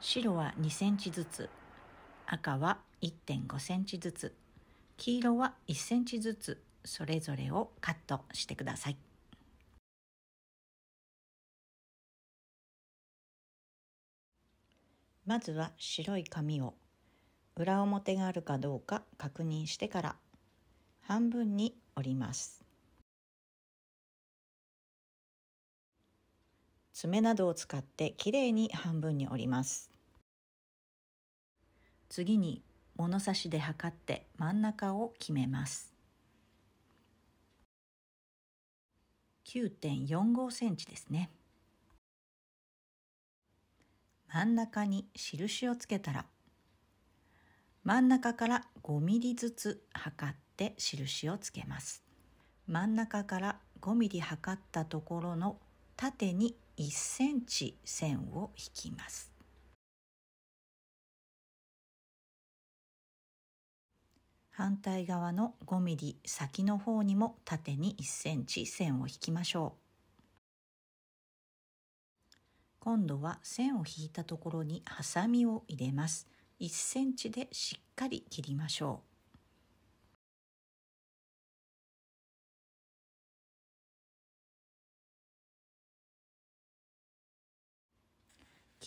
白は2センチずつ赤は1.5センチずつ黄色は1センチずつそれぞれをカットしてくださいまずは白い紙を裏表があるかどうか確認してから半分に折ります爪などを使ってきれいに半分に折ります次に物差しで測って真ん中を決めます9.45センチですね真ん中に印をつけたら真ん中から5ミリずつ測って印をつけます真ん中から5ミリ測ったところの縦に1センチ線を引きます反対側の5ミリ先の方にも縦に1センチ線を引きましょう今度は線を引いたところにハサミを入れます1センチでしっかり切りましょう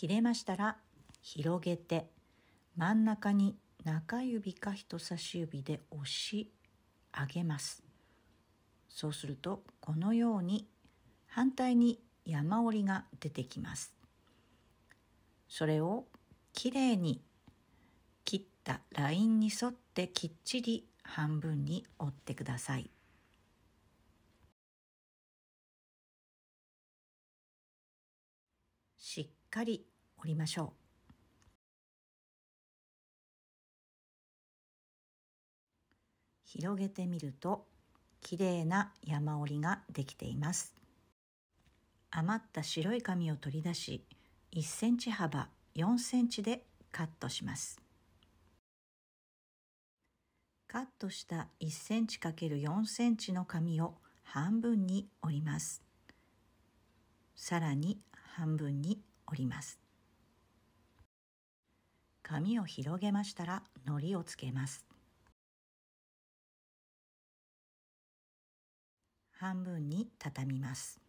切れましたら広げて真ん中に中指か人差し指で押し上げますそうするとこのように反対に山折りが出てきますそれをきれいに切ったラインに沿ってきっちり半分に折ってくださいしっかり折りましょう。広げてみると綺麗な山折りができています。余った白い紙を取り出し1ンチ幅4ンチでカットします。カットした1 c m × 4ンチの紙を半分に折ります。さらに半分に折ります。紙を広げましたら糊をつけます半分に畳みます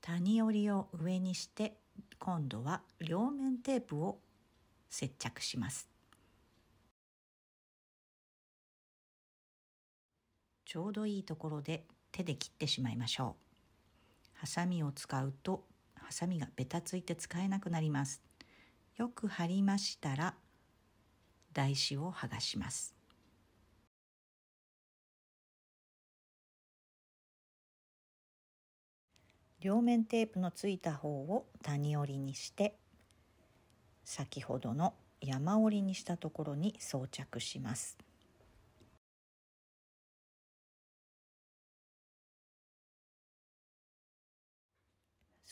谷折りを上にして今度は両面テープを接着しますちょうどいいところで手で切ってしまいましょうハサミを使うとハサミがベタついて使えなくなります。よく貼りましたら台紙を剥がします。両面テープのついた方を谷折りにして先ほどの山折りにしたところに装着します。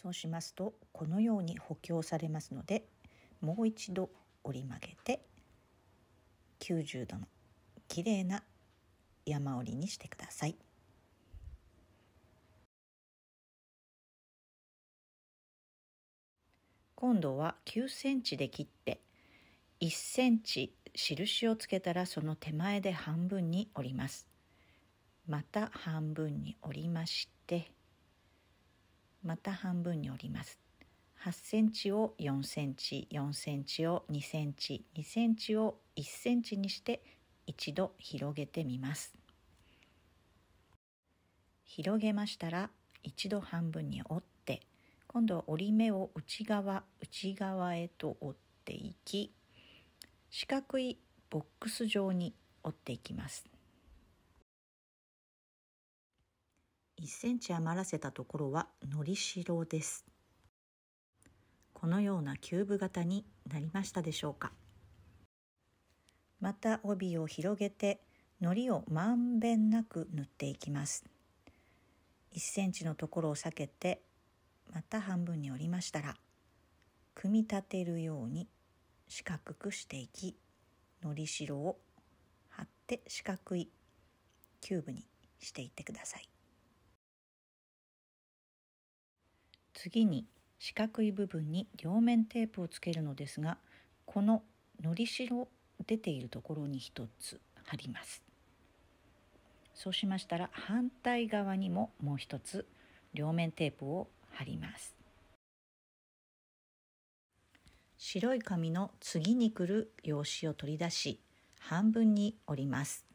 そうしますとこのように補強されますのでもう一度折り曲げて90度のきれいな山折りにしてください。今度は9センチで切って1センチ印をつけたらその手前で半分に折ります。また半分に折りましてまた半分に折ります。8センチを4センチ、4センチを2センチ、2センチを1センチにして一度広げてみます。広げましたら一度半分に折って今度は折り目を内側内側へと折っていき四角いボックス状に折っていきます。1センチ余らせたところはのりしろです。このようなキューブ型になりましたでしょうか。また帯を広げてのりをまんべんなく塗っていきます。1センチのところを避けてまた半分に折りましたら組み立てるように四角くしていきのりしろを貼って四角いキューブにしていってください。次に四角い部分に両面テープをつけるのですがこののりしろ出ているところに一つ貼りますそうしましたら反対側にももう一つ両面テープを貼ります白い紙の次にくる用紙を取り出し半分に折ります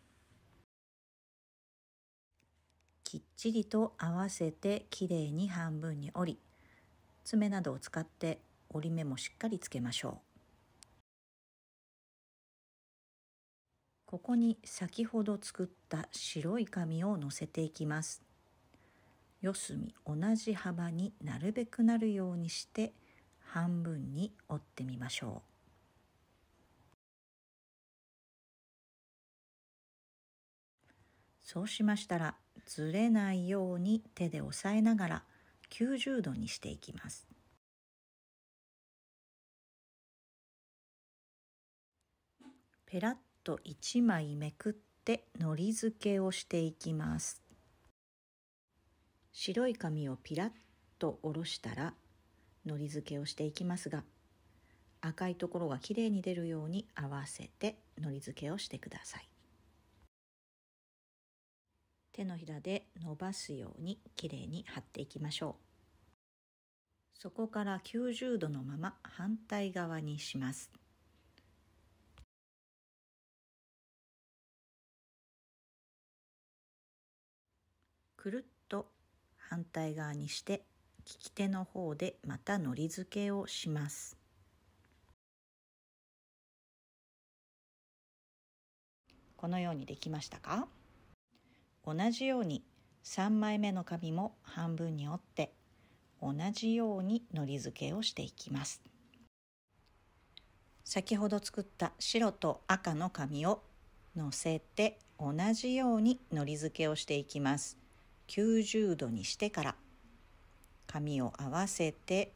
きっちりと合わせてきれいに半分に折り爪などを使って折り目もしっかりつけましょうここに先ほど作った白い紙をのせていきます四隅同じ幅になるべくなるようにして半分に折ってみましょうそうしましたらずれないように手で押さえながら90度にしていきます。ペラッと1枚めくってのり付けをしていきます。白い紙をピラッと下ろしたらのり付けをしていきますが赤いところがきれいに出るように合わせてのり付けをしてください。手のひらで伸ばすようにきれいに貼っていきましょうそこから90度のまま反対側にしますくるっと反対側にして利き手の方でまたのり付けをしますこのようにできましたか同じように3枚目の紙も半分に折って同じようにのり付けをしていきます先ほど作った白と赤の紙をのせて同じようにのり付けをしていきます90度にしてから紙を合わせて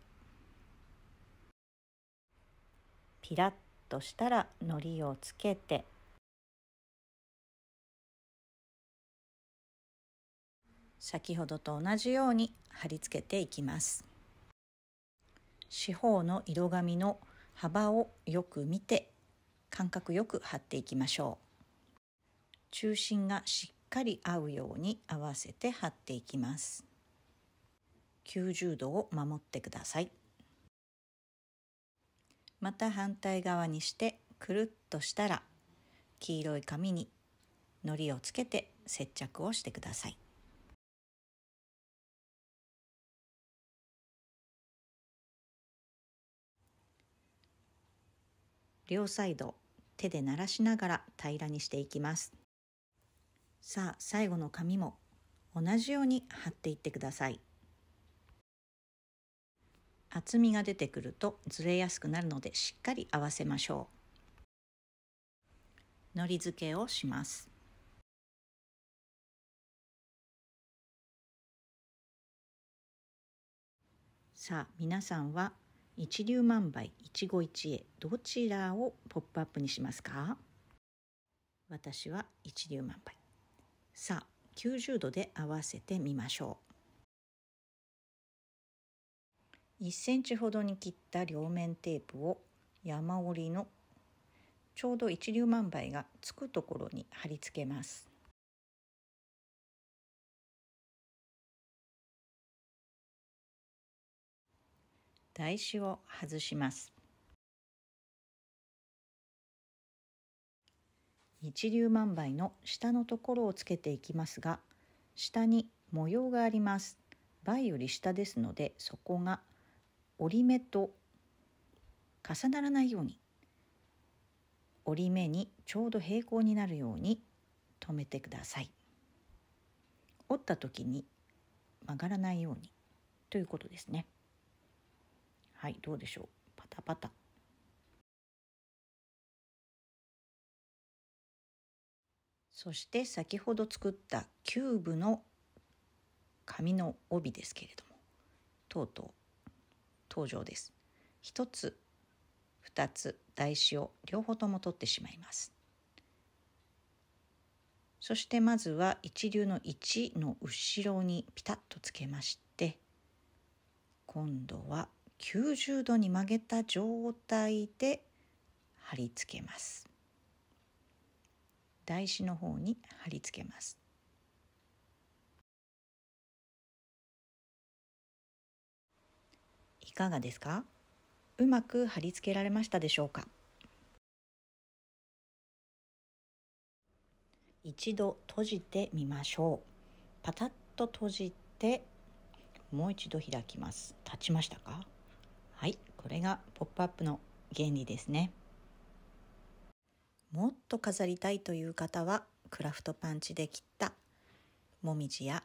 ピラッとしたらのりをつけて先ほどと同じように貼り付けていきます四方の色紙の幅をよく見て感覚よく貼っていきましょう中心がしっかり合うように合わせて貼っていきます90度を守ってくださいまた反対側にしてくるっとしたら黄色い紙に糊をつけて接着をしてください。両サイド手で鳴らしながら平らにしていきますさあ最後の紙も同じように貼っていってください厚みが出てくるとずれやすくなるのでしっかり合わせましょうのり付けをしますさあ皆さんは一粒万倍一期一会どちらをポップアップにしますか私は一粒万倍さあ90度で合わせてみましょう1センチほどに切った両面テープを山折りのちょうど一粒万倍がつくところに貼り付けます台紙を外します一粒万倍の下のところをつけていきますが下に模様があります倍より下ですのでそこが折り目と重ならないように折り目にちょうど平行になるように留めてください折った時に曲がらないようにということですね。はいどうでしょうパタパタそして先ほど作ったキューブの紙の帯ですけれどもとうとう登場です一つ二つ台紙を両方とも取ってしまいますそしてまずは一流の1の後ろにピタッとつけまして今度は90度に曲げた状態で貼り付けます台紙の方に貼り付けますいかがですかうまく貼り付けられましたでしょうか一度閉じてみましょうパタッと閉じてもう一度開きます立ちましたかこれがポップアップの原理ですねもっと飾りたいという方はクラフトパンチで切ったもみじや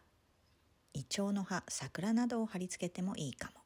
イチョウの葉桜などを貼り付けてもいいかも